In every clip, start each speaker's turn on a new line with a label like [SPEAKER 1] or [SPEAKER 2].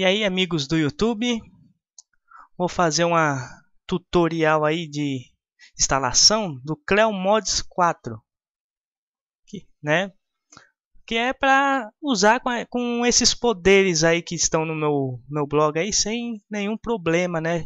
[SPEAKER 1] E aí, amigos do YouTube, vou fazer uma tutorial aí de instalação do CleoMods 4, que, né? Que é para usar com, com, esses poderes aí que estão no meu, meu blog aí sem nenhum problema, né?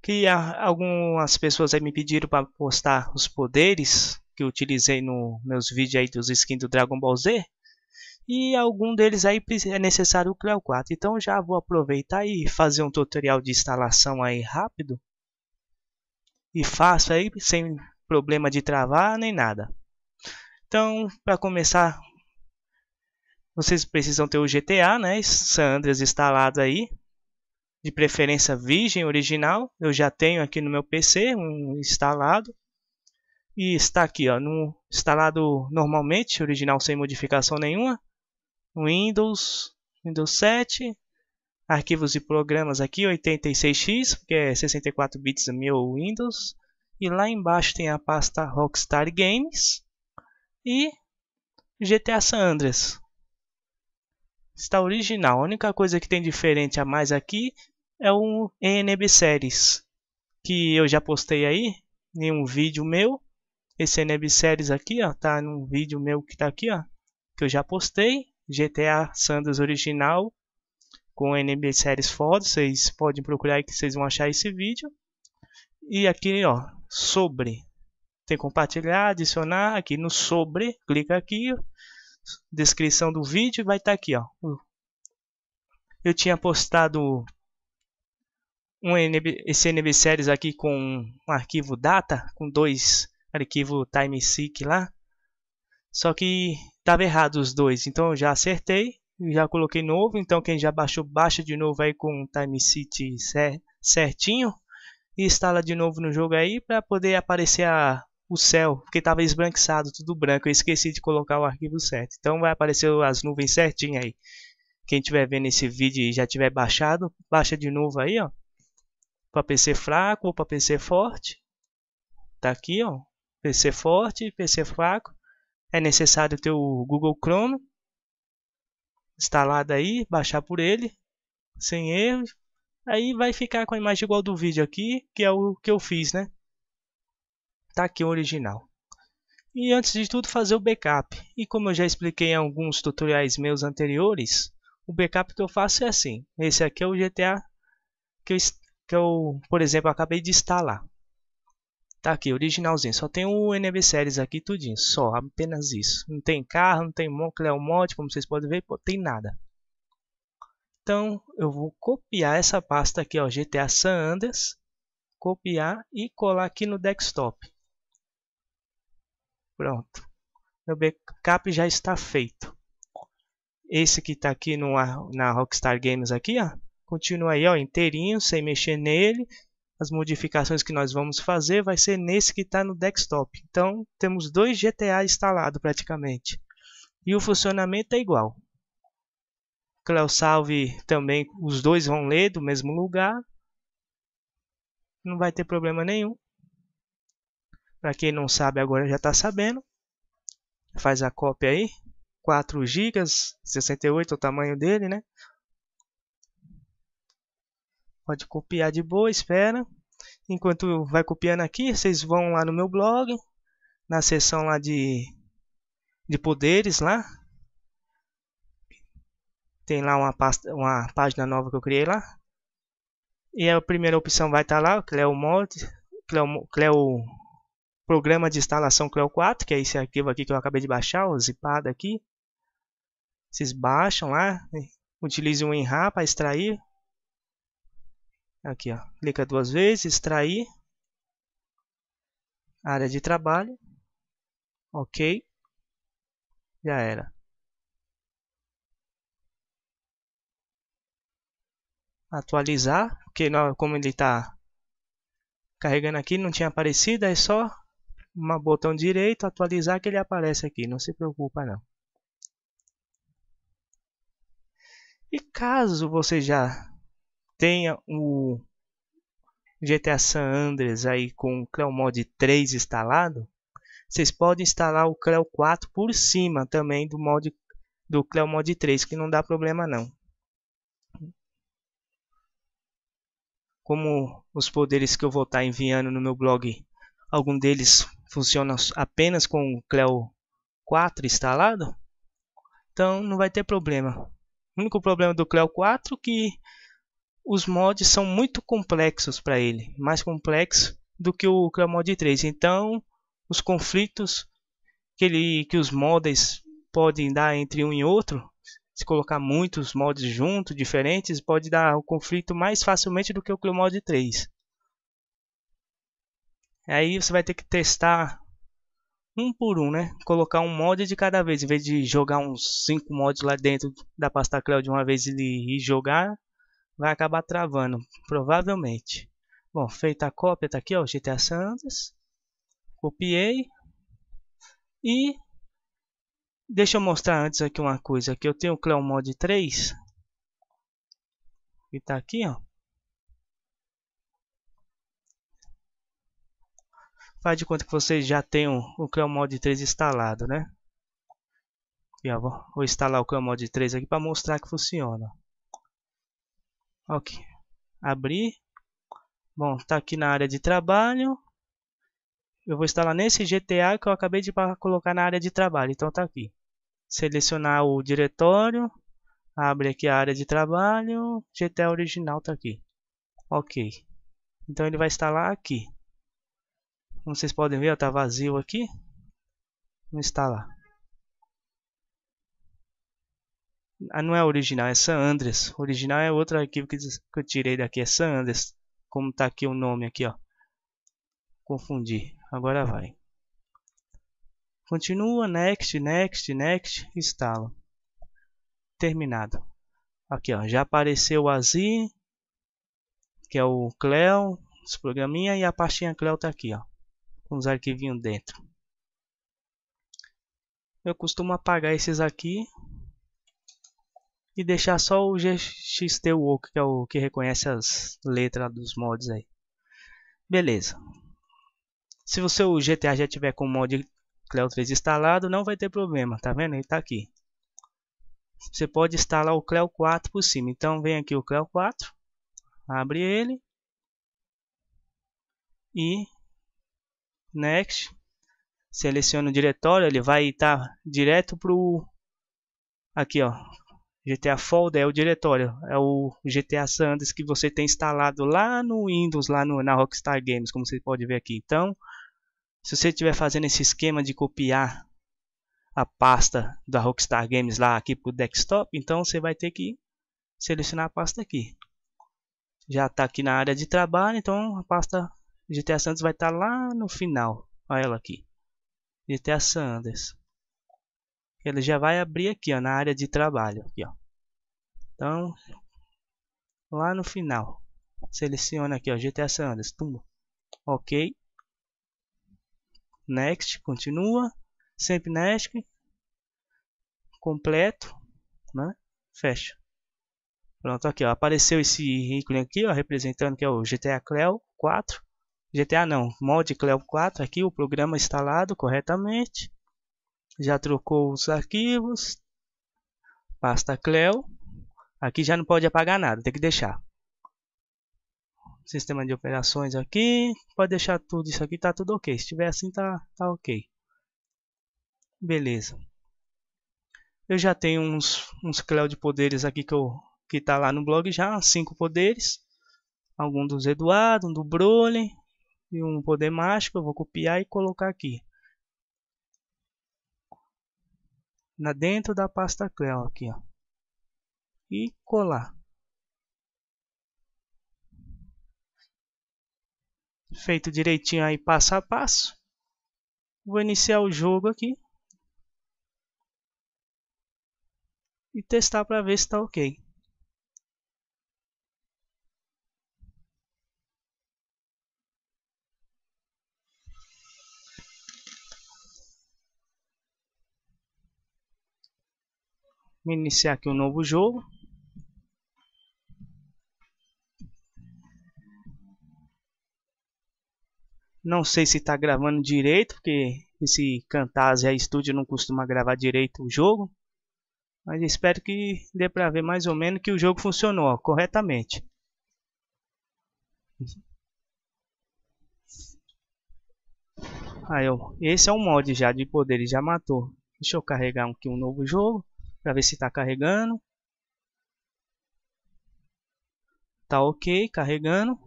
[SPEAKER 1] Que a, algumas pessoas aí me pediram para postar os poderes que utilizei nos meus vídeos aí dos skins do Dragon Ball Z e algum deles aí é necessário o Creo 4. Então já vou aproveitar e fazer um tutorial de instalação aí rápido e fácil aí sem problema de travar nem nada. Então, para começar, vocês precisam ter o GTA, né, San instalado aí, de preferência virgem original. Eu já tenho aqui no meu PC um instalado e está aqui, ó, no instalado normalmente, original sem modificação nenhuma. Windows, Windows 7, arquivos e programas aqui, 86x, que é 64 bits meu Windows. E lá embaixo tem a pasta Rockstar Games e GTA San Andreas. Está original. A única coisa que tem diferente a mais aqui é o ENB Series, que eu já postei aí em um vídeo meu. Esse ENB Series aqui, ó, tá num vídeo meu que tá aqui, ó, que eu já postei. GTA Sanders original com NBA séries foto. Vocês podem procurar aí que vocês vão achar esse vídeo. E aqui, ó, sobre. Tem compartilhar, adicionar. Aqui no sobre, clica aqui. Descrição do vídeo vai estar tá aqui, ó. Eu tinha postado um NB, esse NB Series aqui com um arquivo data, com dois arquivos seek lá. Só que Estava errado os dois, então eu já acertei, já coloquei novo, então quem já baixou, baixa de novo aí com o Time City certinho e instala de novo no jogo aí para poder aparecer a, o céu, porque estava esbranquiçado, tudo branco, eu esqueci de colocar o arquivo certo. Então vai aparecer as nuvens certinho aí. Quem estiver vendo esse vídeo e já tiver baixado, baixa de novo aí, ó. Para PC fraco ou para PC forte. Tá aqui, ó. PC forte, PC fraco é necessário ter o Google Chrome instalado aí, baixar por ele, sem erros. Aí vai ficar com a imagem igual do vídeo aqui, que é o que eu fiz, né? Tá aqui o original. E antes de tudo fazer o backup. E como eu já expliquei em alguns tutoriais meus anteriores, o backup que eu faço é assim. Esse aqui é o GTA que eu, que eu por exemplo, acabei de instalar. Tá aqui, originalzinho. Só tem o NB Series aqui, tudinho. Só, apenas isso. Não tem carro, não tem Cleomonte, como vocês podem ver. Pô, tem nada. Então, eu vou copiar essa pasta aqui, ó, GTA San Andreas. Copiar e colar aqui no desktop. Pronto. Meu backup já está feito. Esse que está aqui no, na Rockstar Games aqui, ó. Continua aí, ó, inteirinho, sem mexer nele as modificações que nós vamos fazer vai ser nesse que está no desktop. Então, temos dois GTA instalados praticamente. E o funcionamento é igual. Cleo Salve também, os dois vão ler do mesmo lugar. Não vai ter problema nenhum. Para quem não sabe, agora já está sabendo. Faz a cópia aí. 4 GB, 68 é o tamanho dele, né? Pode copiar de boa, espera. Enquanto vai copiando aqui, vocês vão lá no meu blog, na seção lá de, de poderes lá. Tem lá uma, pasta, uma página nova que eu criei lá. E a primeira opção vai estar lá, o Cleo Mod, Cleo, Cleo Programa de Instalação Cleo 4, que é esse arquivo aqui que eu acabei de baixar, o zipado aqui. Vocês baixam lá, utilizem o WinRAR para extrair Aqui, ó. clica duas vezes, extrair, área de trabalho, ok, já era. Atualizar, porque não, como ele está carregando aqui, não tinha aparecido, é só um botão direito, atualizar que ele aparece aqui, não se preocupa não. E caso você já Tenha o GTA San Andreas aí com o Creo Mod 3 instalado, vocês podem instalar o Creo 4 por cima também do mod do Creo Mod 3, que não dá problema não. Como os poderes que eu vou estar tá enviando no meu blog, algum deles funciona apenas com o Creo 4 instalado, então não vai ter problema. O único problema do Creo 4 é que os mods são muito complexos para ele, mais complexo do que o Clamod 3. Então, os conflitos que, ele, que os mods podem dar entre um e outro, se colocar muitos mods juntos, diferentes, pode dar o um conflito mais facilmente do que o Clamod 3. Aí você vai ter que testar um por um, né? Colocar um mod de cada vez, em vez de jogar uns 5 mods lá dentro da pasta Cloud de uma vez e jogar, vai acabar travando, provavelmente. Bom, feita a cópia, tá aqui, ó, GTA San Andreas. Copiei. E deixa eu mostrar antes aqui uma coisa, que eu tenho o Cleo Mod 3, que tá aqui, ó. Faz de conta que vocês já têm o, o Cleo Mod 3 instalado, né? E, ó, vou, vou instalar o Cleo Mod 3 aqui para mostrar que funciona. Ok. Abrir. Bom, está aqui na área de trabalho. Eu vou instalar nesse GTA que eu acabei de colocar na área de trabalho. Então está aqui. Selecionar o diretório. Abre aqui a área de trabalho. GTA original está aqui. Ok. Então ele vai instalar aqui. Como vocês podem ver, está vazio aqui. Vou instalar. Ah, não é original, é San Original é outro arquivo que, eu tirei daqui, é San Como tá aqui o nome aqui, ó. Confundi. Agora vai. Continua, next, next, next, instala. Terminado. Aqui, ó, já apareceu o Azir, que é o Cleo, os programinha e a pastinha Cleo tá aqui, ó, com os arquivinhos dentro. Eu costumo apagar esses aqui e deixar só o GXT Walk, que é o que reconhece as letras dos mods aí. Beleza. Se você, o seu GTA já tiver com o mod Cleo 3 instalado, não vai ter problema, tá vendo? Ele tá aqui. Você pode instalar o Cleo 4 por cima. Então vem aqui o Cleo 4, abre ele e next seleciona o diretório ele vai estar tá direto pro aqui ó GTA Folder é o diretório, é o GTA Sanders que você tem instalado lá no Windows, lá no, na Rockstar Games, como você pode ver aqui. Então, se você estiver fazendo esse esquema de copiar a pasta da Rockstar Games lá aqui para o desktop, então você vai ter que selecionar a pasta aqui. Já está aqui na área de trabalho, então a pasta GTA Sanders vai estar tá lá no final. Olha ela aqui. GTA Sanders. Ele já vai abrir aqui ó, na área de trabalho. Aqui, ó. Então, lá no final, seleciona aqui, ó, GTA San Andreas, ok, next, continua, sempre next, completo, né, fecha. Pronto, aqui ó, apareceu esse ícone aqui, ó, representando que é o GTA Cleo 4, GTA não, mod Cleo 4 aqui, o programa instalado corretamente, já trocou os arquivos, pasta Cleo, Aqui já não pode apagar nada, tem que deixar. Sistema de operações aqui, pode deixar tudo isso aqui, tá tudo ok. Se tiver assim, tá, tá ok. Beleza. Eu já tenho uns, uns de poderes aqui que, eu, que tá lá no blog já, cinco poderes. Algum dos Eduardo, um do Broly e um poder mágico. Eu vou copiar e colocar aqui. na dentro da pasta Cleo aqui, ó e colar. Feito direitinho aí passo a passo. Vou iniciar o jogo aqui. E testar para ver se está ok. iniciar aqui um novo jogo. Não sei se está gravando direito, porque esse a Studio não costuma gravar direito o jogo. Mas espero que dê para ver mais ou menos que o jogo funcionou corretamente. Aí, ó, esse é um mod já de poderes, já matou. Deixa eu carregar aqui um novo jogo para ver se está carregando. Tá ok, carregando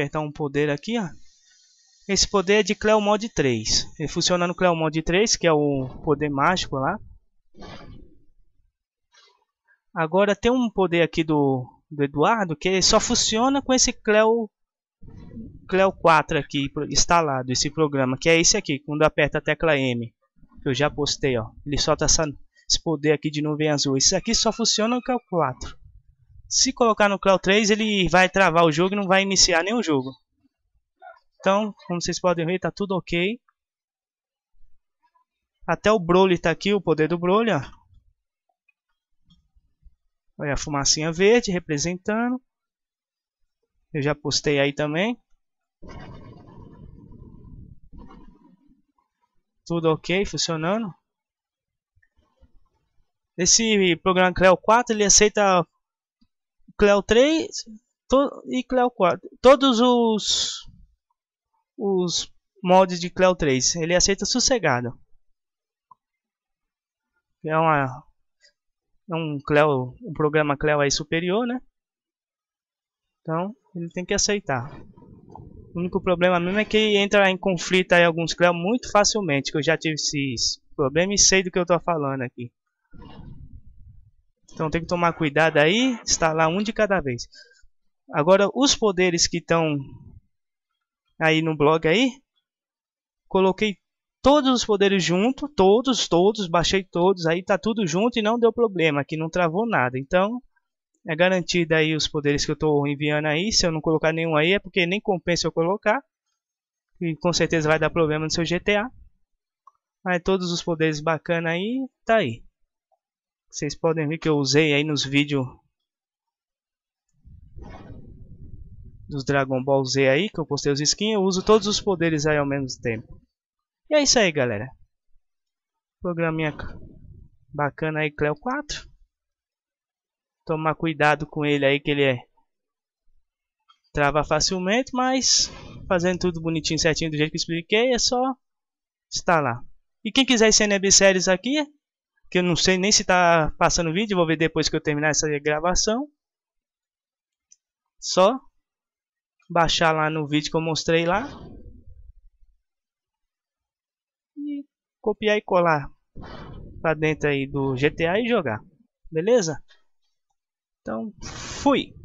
[SPEAKER 1] apertar um poder aqui, ó. Esse poder é de Cleo Mod 3. Ele funciona no Cleo Mod 3, que é o poder mágico lá. Agora tem um poder aqui do, do Eduardo que só funciona com esse Cleo, Cleo 4 aqui instalado, esse programa, que é esse aqui, quando aperta a tecla M. Que eu já postei, ó. Ele solta essa, esse poder aqui de nuvem azul. Isso aqui só funciona com o Cleo 4 se colocar no Cloud 3, ele vai travar o jogo e não vai iniciar nenhum jogo. Então, como vocês podem ver, tá tudo ok. Até o Broly tá aqui, o poder do Broly, ó. Olha a fumacinha verde representando. Eu já postei aí também. Tudo ok, funcionando. Esse programa Creo 4 ele aceita Cleo 3 to, e Cleo 4. Todos os, os de Cleo 3. Ele aceita sossegado. É uma é um Cleo, um programa Cleo aí superior, né? Então, ele tem que aceitar. O único problema mesmo é que entra em conflito aí alguns Cleo muito facilmente, que eu já tive esses problemas e sei do que eu tô falando aqui. Então tem que tomar cuidado aí, instalar um de cada vez. Agora os poderes que estão aí no blog aí, coloquei todos os poderes junto, todos, todos, baixei todos, aí tá tudo junto e não deu problema, aqui não travou nada. Então é garantido aí os poderes que eu estou enviando aí, se eu não colocar nenhum aí é porque nem compensa eu colocar. E com certeza vai dar problema no seu GTA. Aí todos os poderes bacana aí, tá aí. Vocês podem ver que eu usei aí nos vídeos dos Dragon Ball Z aí, que eu postei os skins, eu uso todos os poderes aí ao mesmo tempo. E é isso aí, galera. Programinha bacana aí, Cleo 4. Tomar cuidado com ele aí, que ele é... trava facilmente, mas fazendo tudo bonitinho, certinho, do jeito que expliquei, é só instalar. E quem quiser esse NB Series aqui, que eu não sei nem se está passando vídeo, vou ver depois que eu terminar essa gravação. Só baixar lá no vídeo que eu mostrei lá. E copiar e colar para dentro aí do GTA e jogar. Beleza? Então, fui!